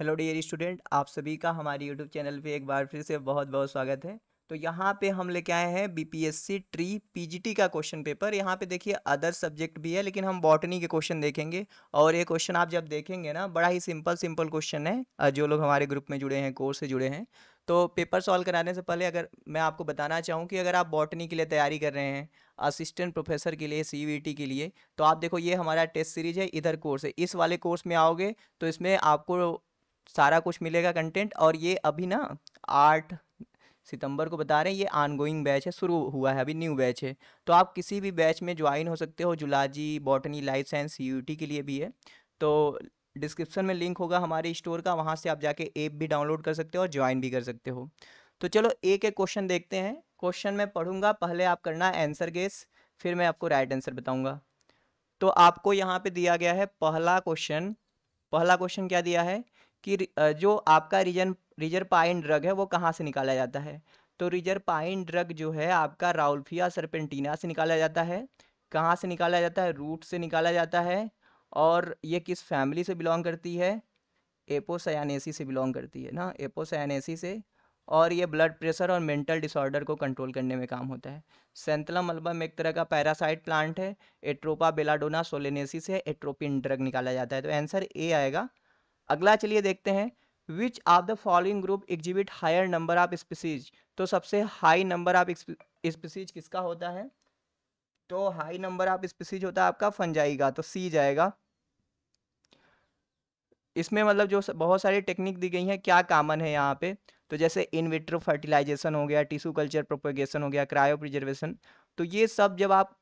hello dear student आप सभी का हमारे यूट्यूब चैनल पे एक बार फिर से बहुत बहुत स्वागत है तो यहाँ पे हम लेके आए हैं बीपीएससी ट्री पीजीटी का क्वेश्चन पेपर यहाँ पे देखिए अदर सब्जेक्ट भी है लेकिन हम बॉटनी के क्वेश्चन देखेंगे और ये क्वेश्चन आप जब देखेंगे ना बड़ा ही सिंपल सिंपल क्वेश्चन है जो लोग हमारे ग्रुप में जुड़े हैं कोर्स से जुड़े हैं तो पेपर सॉल्व कराने से पहले अगर मैं आपको बताना चाहूँ कि अगर आप बॉटनी के लिए तैयारी कर रहे हैं असिस्टेंट प्रोफेसर के लिए सी e के लिए तो आप देखो ये हमारा टेस्ट सीरीज है इधर कोर्स है इस वाले कोर्स में आओगे तो इसमें आपको सारा कुछ मिलेगा कंटेंट और ये अभी ना आठ सितंबर को बता रहे हैं ये आनगोइंग बैच है शुरू हुआ है अभी न्यू बैच है तो आप किसी भी बैच में ज्वाइन हो सकते हो जुलाजी बॉटनी लाइफ साइंस यू के लिए भी है तो डिस्क्रिप्शन में लिंक होगा हमारे स्टोर का वहाँ से आप जाके ऐप भी डाउनलोड कर सकते हो और ज्वाइन भी कर सकते हो तो चलो एक एक क्वेश्चन देखते हैं क्वेश्चन मैं पढ़ूंगा पहले आप करना आंसर गेस फिर मैं आपको राइट आंसर बताऊंगा तो आपको यहाँ पे दिया गया है पहला क्वेश्चन पहला क्वेश्चन क्या दिया है कि जो आपका रिजन रिजरपाइन ड्रग है वो कहाँ से निकाला जाता है तो रिजरपाइन ड्रग जो है आपका राउल्फिया सरपेंटीना से निकाला जाता है कहाँ से निकाला जाता है रूट से निकाला जाता है और ये किस फैमिली से बिलोंग करती है एपोसयानेसी से बिलोंग करती है ना एपोसयानेसी से और ये ब्लड प्रेशर और मेंटल डिसऑर्डर को कंट्रोल करने में काम होता है सेंतलम अल्बम एक तरह का पैरासाइट प्लांट है एट्रोपा बेलाडोना सोलेनेसी से एट्रोपिन ड्रग निकाला जाता है तो आंसर ए आएगा अगला चलिए देखते हैं which of the following group exhibit higher number of species तो सबसे हाई नंबर ऑफ स्पीसीज किसका होता है तो हाई नंबर ऑफ स्पीसीज होता है आपका फंजाई का तो सी जाएगा इसमें मतलब जो बहुत सारी टेक्निक दी गई हैं क्या कामन है यहाँ पे तो जैसे इन विट्रो फर्टिलाइजेशन हो गया टिश्यू कल्चर प्रोपोगेशन हो गया क्रायो प्रिजर्वेशन तो ये सब जब आप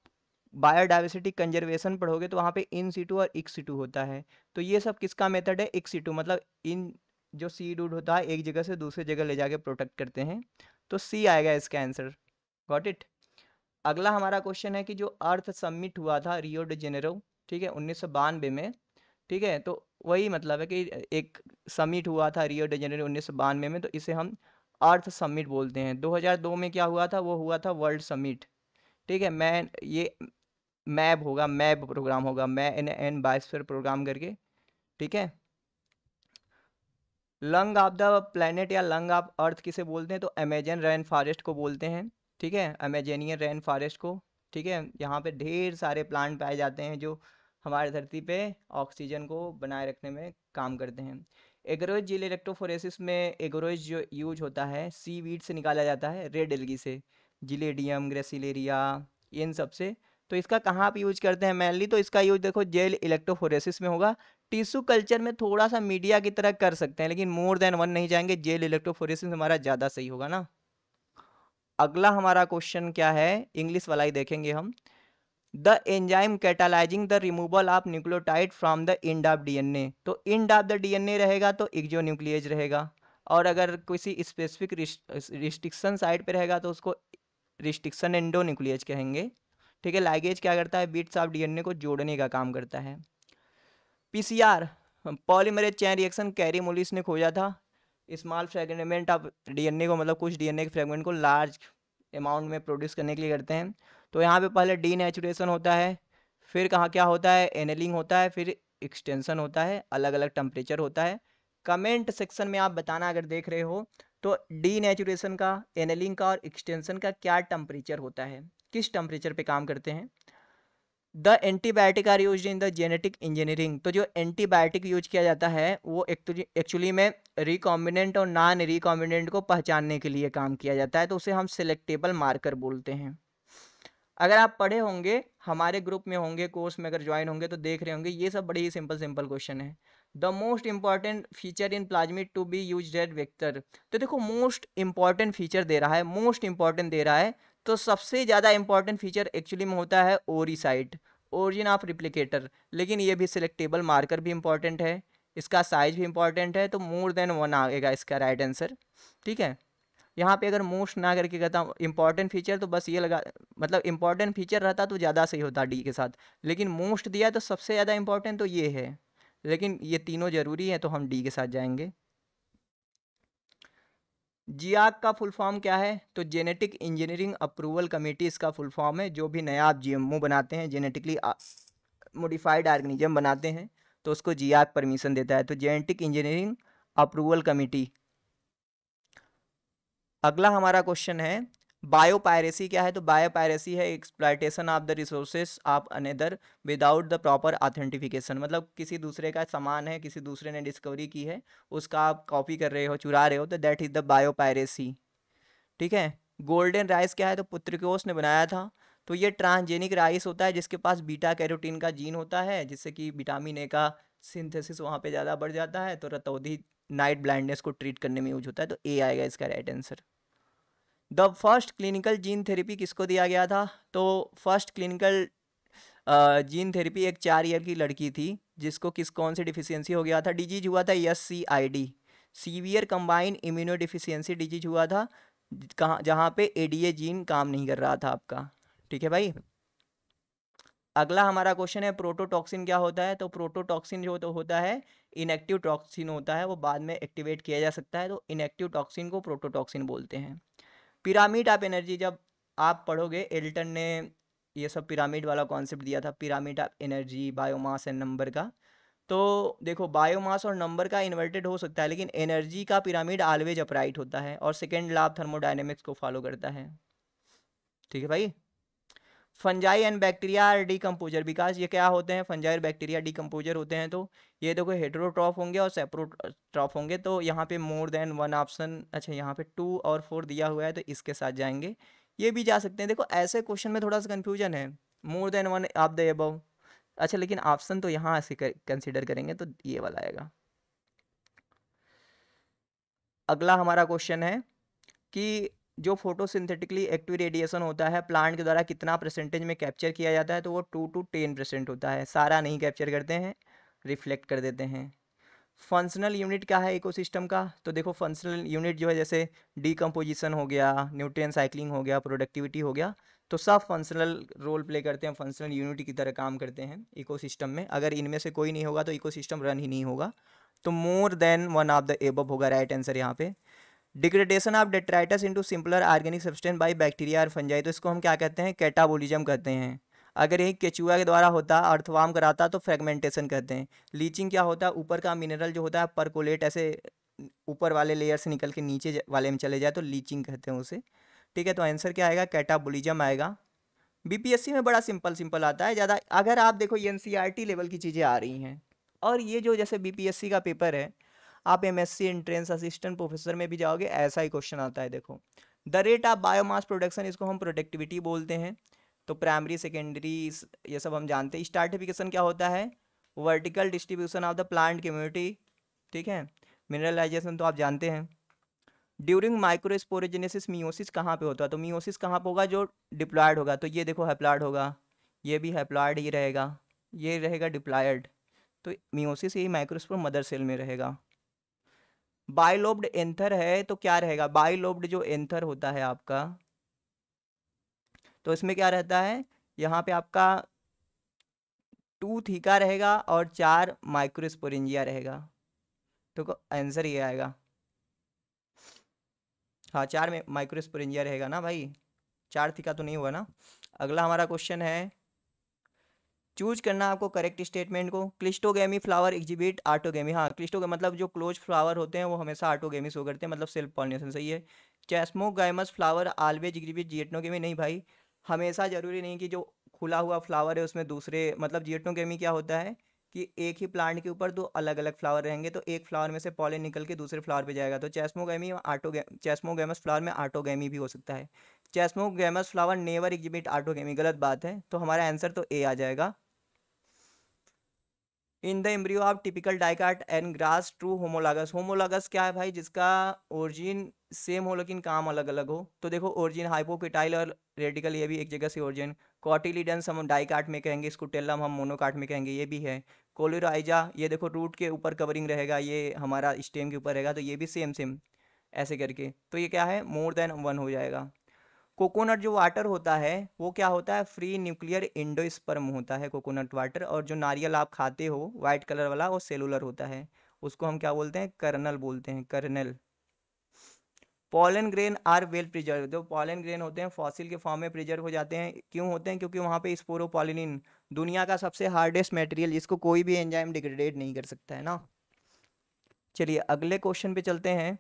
बायोडाइवर्सिटी कंजर्वेशन पढ़ोगे तो वहाँ पे इन सीटू और एक सीटू होता है तो ये सब किसका मेथड है एक सीटू मतलब इन जो सी डूड होता है एक जगह से दूसरी जगह ले जाके प्रोटेक्ट करते हैं तो सी आएगा इसका आंसर गॉट इट अगला हमारा क्वेश्चन है कि जो अर्थ समिट हुआ था रियो डे जेनेरो ठीक है उन्नीस में ठीक है तो वही मतलब है कि एक समिट हुआ था रियो डे जेनेरो उन्नीस में तो इसे हम अर्थ समिट बोलते हैं 2002 में क्या हुआ था वो हुआ था वर्ल्ड समिट ठीक है मैं ये मैप होगा मैप प्रोग्राम होगा मै एन एन बायोस्फीयर प्रोग्राम करके ठीक है लंग ऑफ द प्लानट या लंग ऑफ अर्थ किसे बोलते हैं तो अमेजन रेन फॉरेस्ट को बोलते हैं ठीक है अमेजेनियन रेन फॉरेस्ट को ठीक है यहाँ पे ढेर सारे प्लांट पाए जाते हैं जो हमारे धरती पे ऑक्सीजन को बनाए रखने में काम करते हैं एग्रोज जिले इलेक्ट्रोफोरेसिस में एग्रोज जो यूज होता है सी वीड से निकाला जाता है रेड एलगी से जिलेडियम ग्रेसिलेरिया इन सबसे तो इसका कहाँ आप यूज करते हैं मेनली तो इसका यूज देखो जेल इलेक्ट्रोफोरेसिस में होगा टिश्यू कल्चर में थोड़ा सा मीडिया की तरह कर सकते हैं लेकिन मोर देन वन नहीं जाएंगे जेल इलेक्ट्रोफोरेसिस हमारा ज़्यादा सही होगा ना अगला हमारा क्वेश्चन क्या है इंग्लिश वाला ही देखेंगे हम the enzyme catalysing the removal of nucleotide from the end of DNA तो इंड ऑफ द डीएनए रहेगा तो एक्जो न्यूक्लियज रहेगा और अगर किसी स्पेसिफिक रिस्ट्रिक्शन साइड पे रहेगा तो उसको रिस्ट्रिक्शन एंडो न्यूक्लियज कहेंगे ठीक है लाइगेज क्या करता है बीट्स ऑफ डीएनए को जोड़ने का काम करता है PCR polymerase chain reaction Kary Mullis ने खोजा था स्मॉल फ्रेगमेंट ऑफ डीएनए को मतलब कुछ डीएनए के फ्रेगमेंट को लार्ज अमाउंट में प्रोड्यूस करने के लिए करते हैं तो यहाँ पे पहले डीनेचुरेशन होता है फिर कहाँ क्या होता है एनलिंग होता है फिर एक्सटेंशन होता है अलग अलग टेम्परेचर होता है कमेंट सेक्शन में आप बताना अगर देख रहे हो तो डीनेचुरेशन का एनलिंग का और एक्सटेंशन का क्या टेम्परेचर होता है किस टेम्परेचर पे काम करते हैं the antibiotic are use in the genetic engineering तो जो एंटीबायोटिक यूज किया जाता है वो एक्चुअली में रिकॉम्बिनेंट और नॉन रिकॉम्बिनेंट को पहचानने के लिए काम किया जाता है तो उसे हम सिलेक्टेबल मार्कर बोलते हैं अगर आप पढ़े होंगे हमारे ग्रुप में होंगे कोर्स में अगर ज्वाइन होंगे तो देख रहे होंगे ये सब बड़े ही सिंपल सिंपल क्वेश्चन है the most important feature in plasmid to be use that vector तो देखो मोस्ट इंपॉर्टेंट फीचर दे रहा है मोस्ट इंपॉर्टेंट दे रहा है तो सबसे ज़्यादा इंपॉर्टेंट फीचर एक्चुअली में होता है ओरी साइट ओरिजिन ऑफ रिप्लिकेटर लेकिन ये भी सिलेक्टेबल मार्कर भी इम्पॉर्टेंट है इसका साइज भी इंपॉर्टेंट है तो मोर देन वन आएगा इसका राइट आंसर ठीक है यहाँ पे अगर मोस्ट ना करके कहता हूँ इंपॉर्टेंट फीचर तो बस ये लगा मतलब इंपॉर्टेंट फीचर रहता तो ज़्यादा सही होता डी के साथ लेकिन मोस्ट दिया तो सबसे ज़्यादा इंपॉर्टेंट तो ये है लेकिन ये तीनों ज़रूरी है तो हम डी के साथ जाएंगे जियाग का फुल फॉर्म क्या है तो जेनेटिक इंजीनियरिंग अप्रूवल कमेटी इसका फुल फॉर्म है जो भी नया आप जीएमओ बनाते हैं जेनेटिकली मोडिफाइड ऑर्गेनिज्म बनाते हैं तो उसको जियाग परमिशन देता है तो जेनेटिक इंजीनियरिंग अप्रूवल कमेटी अगला हमारा क्वेश्चन है बायो पायरेसी क्या है तो बायो पायरेसी है exploitation of the resources of another without the proper authentication मतलब किसी दूसरे का सामान है किसी दूसरे ने डिस्कवरी की है उसका आप कॉपी कर रहे हो चुरा रहे हो तो that is the biopiracy ठीक है गोल्डन राइस क्या है तो पुत्रकोष ने बनाया था तो ये ट्रांसजेनिक राइस होता है जिसके पास बीटा कैरोटीन का जीन होता है जिससे कि विटामिन ए का सिंथेसिस वहाँ पे ज़्यादा बढ़ जाता है तो रतौधी नाइट ब्लाइंडनेस को ट्रीट करने में यूज होता है तो ए आएगा इसका right answer the first clinical gene therapy किसको दिया गया था तो फर्स्ट क्लिनिकल जीन थेरेपी एक चार ईयर की लड़की थी जिसको किस कौन सी डिफिशियंसी हो गया था डिजीज हुआ था S C I D severe combined immunodeficiency disease हुआ था कहाँ जहाँ पे ए डी ए जीन काम नहीं कर रहा था आपका ठीक है भाई अगला हमारा क्वेश्चन है प्रोटोटॉक्सिन क्या होता है तो प्रोटोटॉक्सिन जो तो होता है इनएक्टिव टॉक्सिन होता है वो बाद में एक्टिवेट किया जा सकता है तो इनएक्टिव टॉक्सिन को प्रोटोटॉक्सिन बोलते हैं पिरामिड ऑफ एनर्जी जब आप पढ़ोगे एल्टन ने ये सब पिरामिड वाला कॉन्सेप्ट दिया था pyramid of energy biomass and number का तो देखो बायोमास और नंबर का इन्वर्टेड हो सकता है लेकिन एनर्जी का पिरामिड ऑलवेज अपराइट होता है और सेकेंड लाभ थर्मोडाइनमिक्स को फॉलो करता है ठीक है भाई fungi and bacteria are decomposer because ये क्या होते हैं फंजाई और बैक्टीरिया डिकम्पोजर होते हैं तो ये देखो हेड्रोट्रॉफ होंगे और सेप्रोट्रॉफ होंगे तो यहाँ पे मोर देन वन ऑप्शन अच्छा यहाँ पे टू और फोर दिया हुआ है तो इसके साथ जाएंगे ये भी जा सकते हैं देखो ऐसे क्वेश्चन में थोड़ा सा कन्फ्यूजन है more than one of the above अच्छा लेकिन ऑप्शन तो यहाँ से कंसिडर करेंगे तो ये वाला आएगा अगला हमारा क्वेश्चन है कि जो फोटोसिंथेटिकली एक्टिव रेडिएशन होता है प्लांट के द्वारा कितना परसेंटेज में कैप्चर किया जाता है तो वो टू टू टेन परसेंट होता है सारा नहीं कैप्चर करते हैं रिफ्लेक्ट कर देते हैं फंक्शनल यूनिट क्या है इकोसिस्टम का तो देखो फंक्शनल यूनिट जो है जैसे डीकम्पोजिशन हो गया न्यूट्रिय साइकिलिंग हो गया प्रोडक्टिविटी हो गया तो सब फंक्शनल रोल प्ले करते हैं फंक्शनल यूनिट की तरह काम करते हैं इकोसिस्टम में अगर इनमें से कोई नहीं होगा तो इकोसिस्टम रन ही नहीं होगा तो more than one of the above होगा राइट आंसर यहाँ पे degradation of detritus into simpler organic substance by bacteria और फंजाई तो इसको हम क्या कहते हैं कैटाबोलिज्म कहते हैं अगर यही केचुआ के द्वारा होता अर्थवाम कराता तो फ्रेगमेंटेशन कहते हैं लीचिंग क्या होता है ऊपर का मिनरल जो होता है परकोलेट ऐसे ऊपर वाले लेयर से निकल के नीचे वाले में चले जाए तो लीचिंग कहते हैं उसे ठीक है तो आंसर क्या आएगा कैटाबोलिज्म आएगा बीपीएससी में बड़ा सिंपल सिंपल आता है ज़्यादा अगर आप देखो आर एन लेवल की चीज़ें आ रही हैं और ये जो जैसे बीपीएससी का पेपर है आप एमएससी एंट्रेंस असिस्टेंट प्रोफेसर में भी जाओगे ऐसा ही क्वेश्चन आता है देखो the rate of biomass production इसको हम प्रोडक्टिविटी बोलते हैं तो प्राइमरी सेकेंडरी ये सब हम जानते हैं स्टार्टिफिकेशन क्या होता है vertical distribution of the plant community ठीक है मिनरलाइजेशन तो आप जानते हैं ड्यूरिंग माइक्रोस्पोरोजेनेसिस मियोसिस कहाँ पे होता है तो मियोसिस कहाँ पे होगा जो डिप्लॉयड होगा तो ये देखो हैप्लॉयड होगा ये भी हैप्लॉयड ही रहेगा ये रहेगा डिप्लॉयड तो मियोसिस यही माइक्रोस्पोर मदर सेल में रहेगा बाइलोब्ड एंथर है तो क्या रहेगा बाइलोब्ड जो एंथर होता है आपका तो इसमें क्या रहता है यहाँ पे आपका टू थीका रहेगा और चार माइक्रोस्पोरेंजिया रहेगा तो आंसर ये आएगा हाँ चार माइक्रोस्पोरेंजिया रहेगा ना भाई चार थीका तो नहीं हुआ ना अगला हमारा क्वेश्चन है चूज करना आपको करेक्ट स्टेटमेंट को क्लिस्टोगेमी फ्लावर एग्जिबिट आर्टोगेमी हाँ क्लिस्टोगे मतलब जो क्लोज फ्लावर होते हैं वो हमेशा आर्टोगेमी शो करते हैं मतलब सेल्फ पॉलिनेशन सही है chasmogamous flower always exhibit geitonogamy नहीं भाई हमेशा ज़रूरी नहीं कि जो खुला हुआ फ्लावर है उसमें दूसरे मतलब जियटनोगेमी क्या होता है कि एक ही प्लांट के ऊपर दो अलग अलग फ्लावर रहेंगे तो एक फ्लावर में से पॉलिन निकल के दूसरे फ्लावर पे जाएगा तो चैस्मोगेमी आटोगे चैस्मोगेमस फ्लावर में आटोगेमी भी हो सकता है chasmogamous flower never exhibit autogamy गलत बात है तो हमारा आंसर तो ए आ जाएगा in the embryo of typical dicot and grass true homologous homologous क्या है भाई जिसका ओरिजिन सेम हो लेकिन काम अलग अलग हो तो देखो ओरिजिन हाइपोकिटाइल और रेडिकल ये भी एक जगह से ओरिजिन कॉटिलीडेंस हम डाइकाट में कहेंगे इसको टेलम हम मोनोकाट में कहेंगे ये भी है कोलोराइजा ये देखो रूट के ऊपर कवरिंग रहेगा ये हमारा स्टेम के ऊपर रहेगा तो ये भी सेम सेम ऐसे करके तो ये क्या है मोर देन वन हो जाएगा कोकोनट जो वाटर होता है वो क्या होता है फ्री न्यूक्लियर इंडोस्पर्म होता है कोकोनट वाटर और जो नारियल आप खाते हो वाइट कलर वाला वो सेलुलर होता है उसको हम क्या बोलते हैं कर्नल बोलते हैं kernel pollen grain are well preserve जो पॉलन ग्रेन होते हैं फॉसिल के फॉर्म में प्रिजर्व हो जाते हैं क्यों होते हैं क्योंकि वहाँ पे स्पोरोपॉलिनिन दुनिया का सबसे हार्डेस्ट मटेरियल जिसको कोई भी एंजाइम डिग्रेडेट नहीं कर सकता है ना चलिए अगले क्वेश्चन पे चलते हैं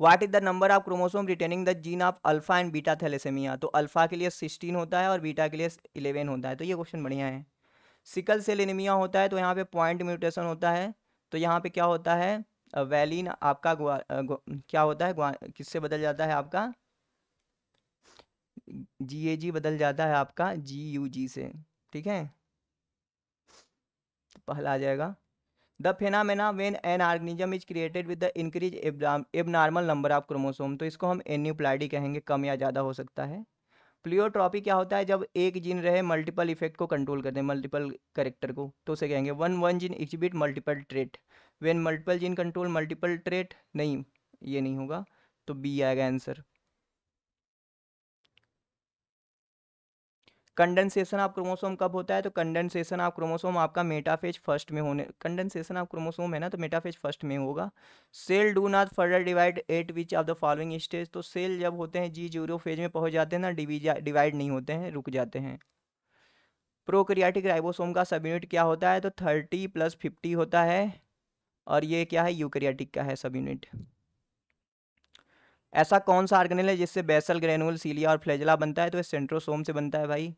what is the number of chromosome retaining the gene of alpha and beta thalassaemia तो अल्फा के लिए सिक्सटीन होता है और बीटा के लिए इलेवन होता है तो ये क्वेश्चन बढ़िया है सिकल सेल एनीमिया होता है तो यहाँ पे पॉइंट म्यूटेशन होता है तो यहाँ पे क्या होता है वैलिन आपका गुआ, क्या होता है किससे बदल जाता है आपका जी ए जी बदल जाता है आपका जी यू जी से ठीक है तो पहला आ जाएगा the phenomena when an organism is created with the increase abnormal number of chromosome तो इसको हम एन्यूप्लाइडी कहेंगे कम या ज़्यादा हो सकता है प्लियोट्रॉपी क्या होता है जब एक जीन रहे मल्टीपल इफेक्ट को कंट्रोल करते हैं मल्टीपल करेक्टर को तो उसे कहेंगे one one gene exhibit multiple trait when multiple gene control multiple trait नहीं ये नहीं होगा तो बी आएगा आंसर कंडेंसेशन ऑफ क्रोमोसोम कब होता है तो कंडेंसेशन ऑफ क्रोमोसोम आपका मेटाफेज फर्स्ट में होने कंडेंसेशन ऑफ क्रोमोसोम है ना तो मेटाफेज फर्स्ट में होगा cell do not further divide at which of the following stage तो सेल जब होते हैं जी जीरो फेज में पहुंच जाते हैं ना डिवाइड नहीं होते हैं रुक जाते हैं प्रोक्रियाटिक राइबोसोम का सब यूनिट क्या होता है तो थर्टी प्लस फिफ्टी होता है और ये क्या है यूक्रियाटिक का है सब यूनिट ऐसा कौन सा ऑर्गेनल है जिससे बेसल ग्रेनुअल सीलिया और फ्लेजला बनता है तो ये सेंट्रोसोम से बनता है भाई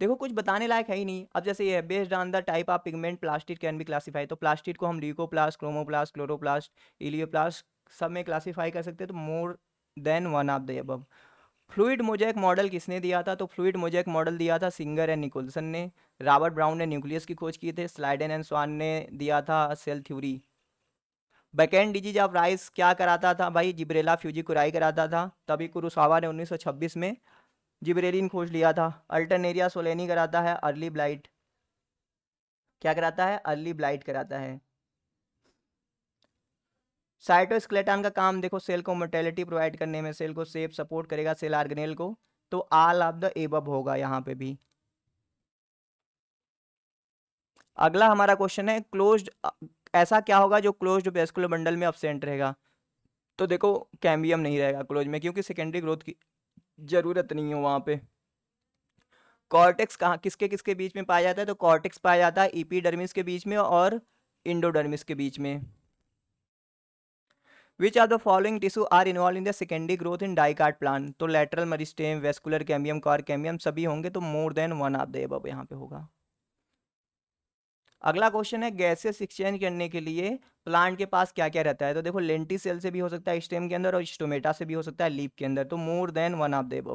देखो कुछ बताने लायक है ही नहीं अब जैसे ये है based on the type of pigment plastic can be classify तो प्लास्टिक को हम ल्यूकोप्लास्ट क्रोमोप्लास्ट क्लोरोप्लास्ट इलियोप्लास्ट सब में क्लासीफाई कर सकते तो more than one of the अब फ्लूड मोजैक मॉडल किसने दिया था तो फ्लूड मोजैक मॉडल दिया था सिंगर एंड निकोलसन ने रॉबर्ट ब्राउन ने न्यूक्लियस की खोज की थे स्लाइडन एंड स्वान ने दिया था cell theory bakanae disease of rice क्या कराता था भाई जिब्रेला फ्यूजी कुराई कराता था तभी कुरुसावा ने 1926 में जिबरेलिन खोज लिया था अल्टरनेरिया सोलेनी कराता है अर्ली ब्लाइट क्या कराता है अर्ली ब्लाइट कराता है साइटोस्केलेटन का काम देखो सेल को मोटेलिटी प्रोवाइड करने में सेल को सेफ सपोर्ट करेगा सेल आर्गेनेल को तो आल ऑफ द एबब होगा यहाँ पे भी अगला हमारा क्वेश्चन है क्लोज्ड ऐसा क्या होगा जो क्लोज्ड वेस्कुलर बंडल में अपसेंट रहेगा तो देखो कैम्बियम नहीं रहेगा क्लोज में क्योंकि सेकेंडरी ग्रोथ की ज़रूरत नहीं है वहां पे कॉर्टेक्स कहा किसके किसके बीच में पाया जाता है तो कॉर्टेक्स पाया जाता है ईपीडर्मिस के बीच में और इंडोडर्मिस के बीच में which are the following tissue are involve in the secondary growth in dicot plant तो lateral meristem vascular cambium cork cambium सभी होंगे तो more than one of the above यहाँ पे होगा अगला क्वेश्चन है गैसेस एक्सचेंज करने के लिए प्लांट के पास क्या क्या रहता है तो देखो लेंटी सेल से भी हो सकता है स्टेम के अंदर और स्टोमेटा से भी हो सकता है लीप के अंदर तो more than one of them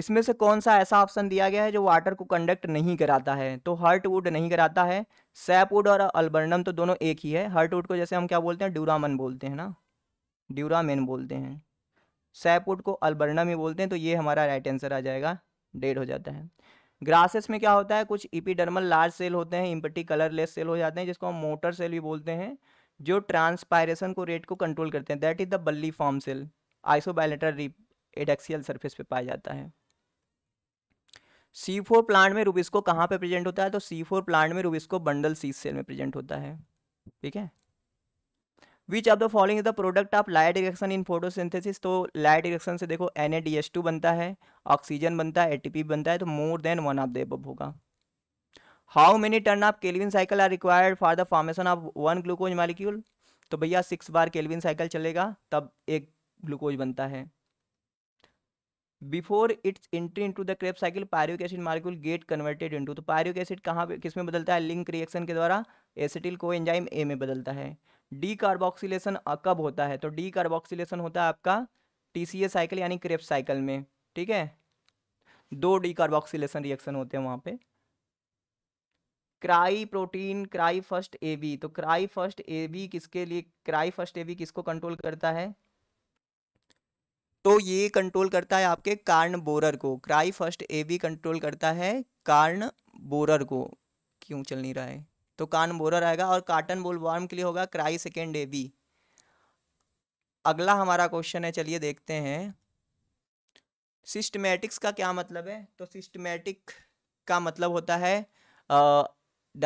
इसमें से कौन सा ऐसा ऑप्शन दिया गया है जो वाटर को कंडक्ट नहीं कराता है तो हर्टवुड नहीं कराता है सैपवुड और अल्बर्नम तो दोनों एक ही है हर्टवुड को जैसे हम क्या बोलते हैं ड्यूरामन बोलते हैं ना ड्यूरामेन बोलते हैं सैपवुड को अल्बर्नम ही बोलते हैं तो ये हमारा राइट आंसर आ जाएगा डेड हो जाता है ग्रासेस में क्या होता है कुछ इपीडर्मल लार्ज सेल होते हैं इम्पटी कलरलेस सेल हो जाते हैं जिसको हम मोटर सेल भी बोलते हैं जो ट्रांसपायरेशन को रेट को कंट्रोल करते हैं that is the bulliform cell isobilateral adaxial surface पे पाया जाता है सी फोर प्लांट में रूबिस्को कहाँ पे प्रेजेंट होता है तो सी फोर प्लांट में रूबिस्को बंडल सीज सेल में प्रेजेंट होता है ठीक है which of the following is the product of light direction in photosynthesis तो लाइट डिरेक्शन से देखो एन बनता है ऑक्सीजन बनता है एटीपी बनता है तो more than one of the above होगा how many turn of Calvin cycle are required for the formation of one glucose molecule तो भैया सिक्स बार केलविन साइकिल चलेगा तब एक ग्लूकोज बनता है before its entry into the Krebs cycle pyruvic acid molecule get converted into तो pyruvic acid कहाँ किस में बदलता है लिंक रिएक्शन के द्वारा एसिटिल को एंजाइम ए में बदलता है डी कार्बोक्सीलेशन कब होता है तो डी कार्बोक्सीलेशन होता है आपका टी सी ए साइकिल यानी क्रेप साइकिल में ठीक है दो डी कार्बोक्सीलेशन रिएक्शन होते हैं वहां पे cry protein cry first B तो क्राई फर्स्ट बी किसके लिए क्राई फर्स्ट ए बी किसको कंट्रोल करता है तो ये कंट्रोल करता है आपके कार्न बोरर को cry first A B control करता है कार्न बोरर को क्यों चल नहीं रहा है तो कान बोरा रहेगा और कार्टन बोल वार्म के लिए होगा क्राई सेकेंड ए बी अगला हमारा क्वेश्चन है चलिए देखते हैं सिस्टमेटिक्स का क्या मतलब है तो सिस्टमेटिक का मतलब होता है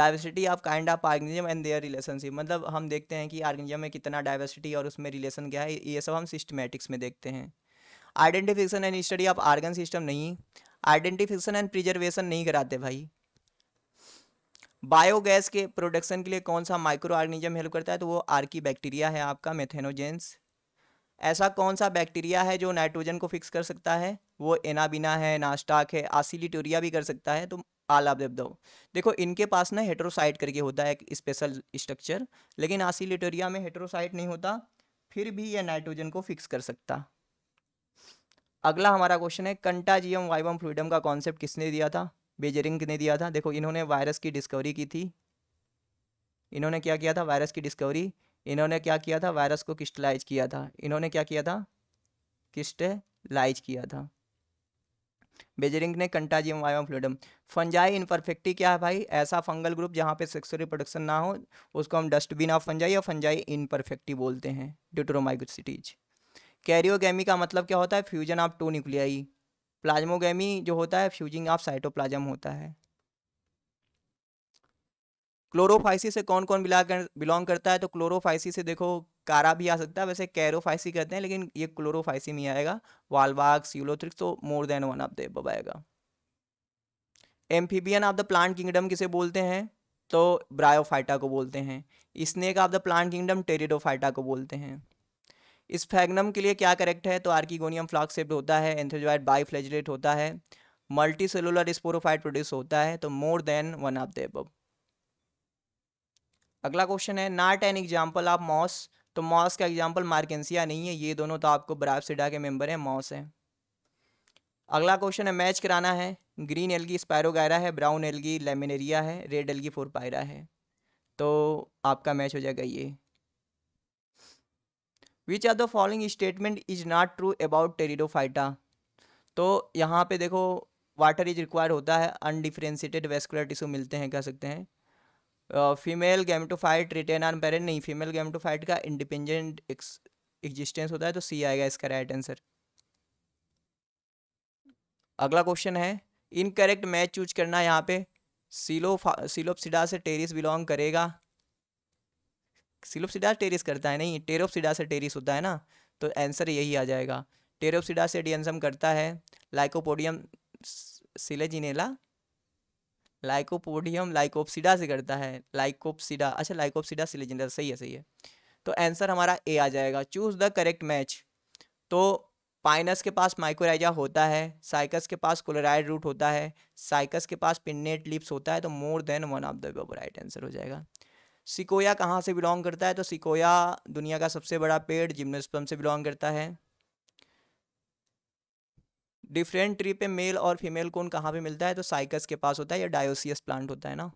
diversity of kind of organism and their relationship मतलब हम देखते हैं कि ऑर्गेनिज्म में कितना डाइवर्सिटी और उसमें रिलेशन क्या है ये सब हम सिस्टमेटिक्स में देखते हैं identification and study of organ system नहीं आइडेंटिफिकेशन एंड प्रिजर्वेशन नहीं कराते भाई बायोगैस के प्रोडक्शन के लिए कौन सा माइक्रो ऑर्गेनिज्म हेल्प करता है तो वो आर्की बैक्टीरिया है आपका मेथेनोजेंस ऐसा कौन सा बैक्टीरिया है जो नाइट्रोजन को फिक्स कर सकता है वो एनाबिना है नास्टाक है आसिलिटोरिया भी कर सकता है तो आल आप देखो इनके पास ना हेट्रोसाइट करके होता है एक स्पेशल स्ट्रक्चर लेकिन आसिलिटोरिया में हेट्रोसाइट नहीं होता फिर भी यह नाइट्रोजन को फिक्स कर सकता अगला हमारा क्वेश्चन है कंटाजियम वाइवम फ्लूडम का कॉन्सेप्ट किसने दिया था बेजरिंग ने दिया था देखो इन्होंने वायरस की डिस्कवरी की थी इन्होंने क्या किया था वायरस की डिस्कवरी इन्होंने क्या किया था वायरस को क्रिस्टलाइज किया था इन्होंने क्या किया था क्रिस्टलाइज किया था बेजरिंग ने कंटाजियम वायम फ्लूडम फंजाई इनपरफेक्टी क्या है भाई ऐसा फंगल ग्रुप जहाँ पे सेक्सुअल रिप्रोडक्शन ना हो उसको हम डस्टबिन ऑफ फंजाई या फंजाई इनपरफेक्टी बोलते हैं ड्यूटरोमाइकोसिटीज कैरियोगेमी का मतलब क्या होता है fusion of two nuclei plasmogamy जो होता है फ्यूजिंग ऑफ साइटोप्लाज्म होता है क्लोरोफाइसी से कौन कौन बिला कर बिलोंग करता है तो क्लोरोफाइसी से देखो कारा भी आ सकता है वैसे कैरोफाइसी कहते हैं लेकिन ये क्लोरोफाइसी में आएगा वालवाग यूलोथ्रिक्स तो more than one of them आएगा amphibian of the plant kingdom किसे बोलते हैं तो ब्रायोफाइटा को बोलते हैं snake of the plant kingdom pteridophyta को बोलते हैं फैगनम के लिए क्या करेक्ट है तो आर्कीगोनियम फ्लॉक होता है एंथ्रेजॉइड बाईफ्लेजलेट होता है मल्टी सेलुलर स्पोरोफाइट प्रोड्यूस होता है तो more than one of the अगला क्वेश्चन है not an example of moss तो मॉस का एग्जाम्पल मार्केंसिया नहीं है ये दोनों तो आपको ब्राफसिडा के मेंबर हैं मॉस हैं अगला क्वेश्चन है मैच कराना है ग्रीन एलगी स्पायरोगायरा है ब्राउन एलगी लेमिनेरिया है रेड एलगी फोरपायरा है तो आपका मैच हो जाएगा ये which are the following statement is not true about pteridophyta तो यहाँ पे देखो वाटर इज रिक्वायर्ड होता है अनडिफ्रेंशिएटेड वेस्कुलर टिश्यू मिलते हैं कह सकते हैं female gametophyte retain are parent नहीं फीमेल गैमेटोफाइट का इंडिपेंडेंट एग्जिस्टेंस होता है तो सी आएगा इसका राइट आंसर अगला क्वेश्चन है इनकरेक्ट मैच चूज करना यहाँ पे सीलो सीलोपसिडा से टेरिस बिलोंग करेगा सिलोपसीडास टेरिस करता है नहीं टेरोपसीडा से टेरिस होता है ना तो आंसर यही आ जाएगा टेरोपसीडा से डियंसम करता है लाइकोपोडियम सिलेजिनेला लाइकोपोडियम लाइकोपसीडा से करता है लाइकोपसीडा अच्छा लाइकोपसीडा सिलेजिनेला सही है सही है तो आंसर हमारा ए आ जाएगा चूज द करेक्ट मैच तो पाइनस के पास माइक्रोराइजा होता है साइकस के पास कोलोराइड रूट होता है साइकस के पास पिन्नेट लिप्स होता है तो more than one of the right answer हो जाएगा सिकोया कहाँ से बिलोंग करता है तो सिकोया दुनिया का सबसे बड़ा पेड़ जिम्नोस्पम से बिलोंग करता है डिफरेंट ट्री पे मेल और फीमेल कोन कहाँ पे मिलता है तो साइकस के पास होता है या डायोसियस प्लांट होता है ना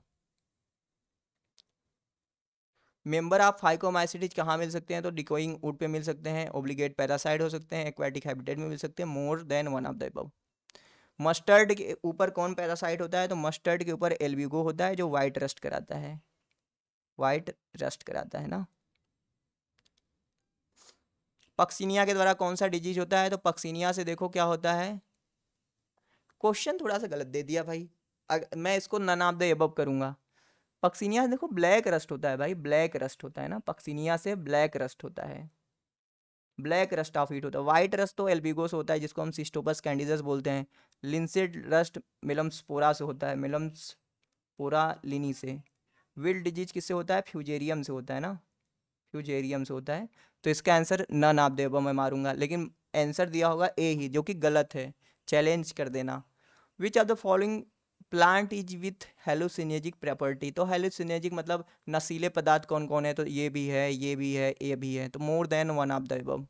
मेंबर ऑफ फाइकोमाइसिटीज कहाँ मिल सकते हैं तो डिकोइंग वुड पे मिल सकते हैं ओब्लिगेट पैरासाइड हो सकते हैं एक्वाटिक हैबिटेट में मिल सकते हैं more than one of the above mustard के ऊपर कौन पैरासाइट होता है तो मस्टर्ड के ऊपर एलविगो होता है जो वाइट रस्ट कराता है वाइट रस्ट कराता है ना पक्सिनिया के द्वारा कौन सा डिजीज होता है तो पक्सिनिया से देखो क्या होता है क्वेश्चन थोड़ा सा गलत दे दिया भाई अग, मैं इसको नन ऑफ द एबव करूँगा से देखो ब्लैक रस्ट होता है भाई ब्लैक रस्ट होता है ना पक्सिनिया से ब्लैक रस्ट होता है ब्लैक रस्ट ऑफ हीट होता है वाइट रस्ट तो एल्बिगोस होता है जिसको हम सिस्टोपस कैंडिजस बोलते हैं लिंसेड रस्ट मिलम्सपोरा से होता है मिलम्सपोरा लिनी से विल डिजीज किससे होता है फ्यूजेरियम से होता है ना फ्यूजेरियम से होता है तो इसका आंसर नन आप देगा मैं मारूंगा लेकिन आंसर दिया होगा ए ही जो कि गलत है चैलेंज कर देना which are the following plant is with hallucinogenic property तो हेलोसिनेजिक मतलब नशीले पदार्थ कौन कौन है तो ये भी है ये भी है ये भी है तो more than one of the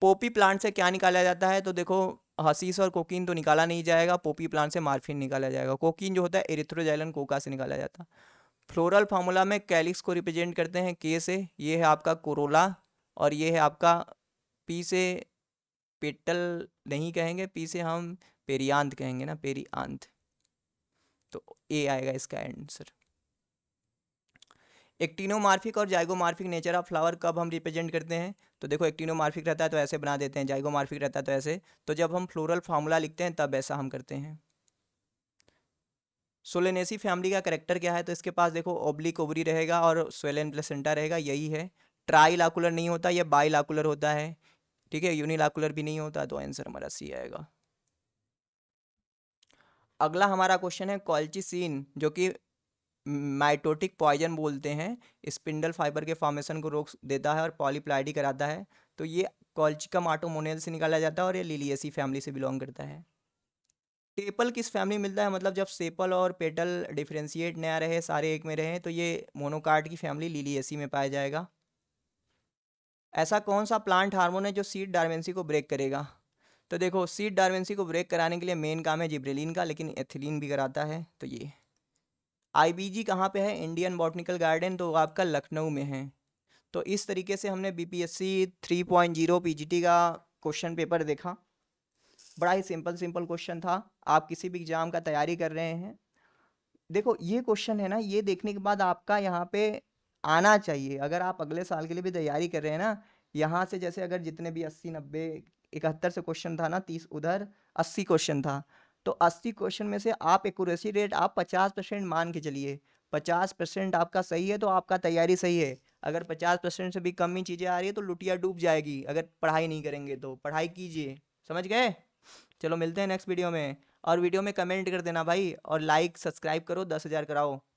poppy plant से क्या निकाला जाता है तो देखो हसीस और कोकीन तो निकाला नहीं जाएगा पोपी प्लांट से मार्फिन निकाला जाएगा कोकीन जो होता है एरिथ्रोजाइलन कोका से निकाला जाता है फ्लोरल फार्मूला में कैलिक्स को रिप्रेजेंट करते हैं के से ये है आपका कोरोला और ये है आपका पी से पेटल नहीं कहेंगे पी से हम पेरियांत कहेंगे ना पेरियांत तो ए आएगा इसका आंसर एक्टिनोमार्फिक और जाइगोमार्फिक नेचर ऑफ फ्लावर कब हम रिप्रेजेंट करते हैं तो देखो एक्टिनोमार्फिक रहता है तो ऐसे बना देते हैं जाइगोमार्फिक रहता है तो ऐसे तो जब हम फ्लोरल फार्मूला लिखते हैं तब ऐसा हम करते हैं सोलेनेसी फैमिली का करेक्टर क्या है तो इसके पास देखो ओब्लिक ओबरी रहेगा और सोलेन प्लेसेंटा रहेगा यही है ट्राई लाकुलर नहीं होता यह बाई लाकुलर होता है ठीक है यूनिलाकुलर भी नहीं होता तो आंसर हमारा सी आएगा अगला हमारा क्वेश्चन है कॉल्चिसिन जो कि माइटोटिक पॉइजन बोलते हैं स्पिंडल फाइबर के फॉर्मेशन को रोक देता है और पॉलीप्लाइडी कराता है तो ये कॉल्चिकम आटोमोनियल से निकाला जाता है और ये लिलियसी फैमिली से बिलोंग करता है टेपल किस फैमिली मिलता है मतलब जब सेपल और पेटल डिफ्रेंशिएट नया रहे सारे एक में रहे तो ये मोनोकार्ड की फैमिली लिलियसी में पाया जाएगा ऐसा कौन सा प्लांट हार्मोन है जो सीड डारमेंसी को ब्रेक करेगा तो देखो सीड डारमेंसी को ब्रेक कराने के लिए मेन काम है जिब्रेलिन का लेकिन एथिलीन भी कराता है तो ये आई बी जी कहाँ पे है इंडियन बॉटनिकल गार्डन तो आपका लखनऊ में है तो इस तरीके से हमने B P S C three point zero P G T का क्वेश्चन पेपर देखा बड़ा ही सिंपल सिंपल क्वेश्चन था आप किसी भी एग्ज़ाम का तैयारी कर रहे हैं देखो ये क्वेश्चन है ना ये देखने के बाद आपका यहाँ पे आना चाहिए अगर आप अगले साल के लिए भी तैयारी कर रहे हैं ना यहाँ से जैसे अगर जितने भी अस्सी नब्बे इकहत्तर से क्वेश्चन था ना तीस उधर अस्सी क्वेश्चन था तो 80 क्वेश्चन में से आप एक रेट आप 50 परसेंट मान के चलिए 50 परसेंट आपका सही है तो आपका तैयारी सही है अगर 50 परसेंट से भी कम ही चीज़ें आ रही है तो लुटिया डूब जाएगी अगर पढ़ाई नहीं करेंगे तो पढ़ाई कीजिए समझ गए चलो मिलते हैं नेक्स्ट वीडियो में और वीडियो में कमेंट कर देना भाई और लाइक सब्सक्राइब करो दस हज़ार कराओ